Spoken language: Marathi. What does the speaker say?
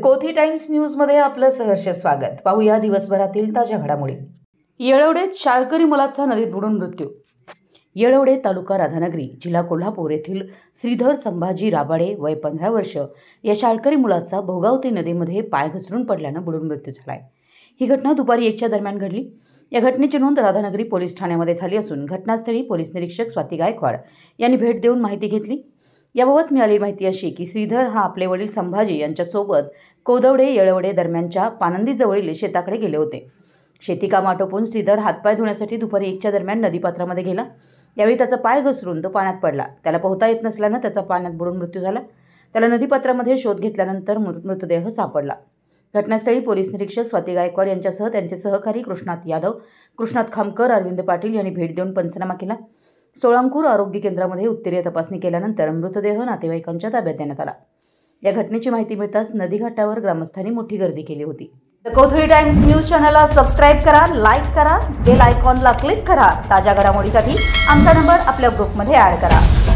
कोथी टाइम्स न्यूजमध्ये आपलं सहर्ष स्वागत पाहूया दिवसभरातील ताज्या घडामोडी येळवडेत शाळकरी मुलाचा नदीत बुडून मृत्यू येळवडे तालुका राधानगरी जिल्हा कोल्हापूर येथील श्रीधर संभाजी राबाडे वय पंधरा वर्ष या शाळकरी मुलाचा भोगावती नदीमध्ये पाय घसरून पडल्यानं बुडून मृत्यू झाला आहे ही घटना दुपारी एकच्या दरम्यान घडली या घटनेची नोंद राधानगरी पोलीस ठाण्यामध्ये झाली असून घटनास्थळी पोलीस निरीक्षक स्वाती गायकवाड यांनी भेट देऊन माहिती घेतली याबाबत मिळालेली माहिती अशी की श्रीधर हा आपले वडील संभाजी यांच्यासोबत कोदवडे येळवडे दरम्यानच्या पानंदीजवळील शेताकडे गेले होते शेती काम आटोपून श्रीधर हातपाय धुण्यासाठी दुपारी एकच्या दरम्यान नदीपात्रामध्ये गेला यावेळी त्याचा पाय घसरून तो पाण्यात पडला त्याला पोहता येत नसल्यानं त्याचा पाण्यात बुडून मृत्यू झाला त्याला नदीपात्रामध्ये शोध घेतल्यानंतर मृतदेह सापडला घटनास्थळी पोलीस निरीक्षक स्वाती गायकवाड यांच्यासह त्यांचे सहकारी कृष्णात यादव कृष्णात खामकर अरविंद पाटील यांनी भेट देऊन पंचनामा केला सोळंकूर आरोग्य केंद्रामध्ये उत्तरीय तपासणी केल्यानंतर मृतदेह नातेवाईकांच्या ताब्यात देण्यात आला या घटनेची माहिती मिळताच नदीघाटावर ग्रामस्थांनी मोठी गर्दी केली होती द टाइम्स न्यूज चॅनलला सबस्क्राईब करा लाईक करा बेल आयकॉनला क्लिक करा ताज्या घडामोडीसाठी आमचा नंबर आपल्या ग्रुपमध्ये ॲड करा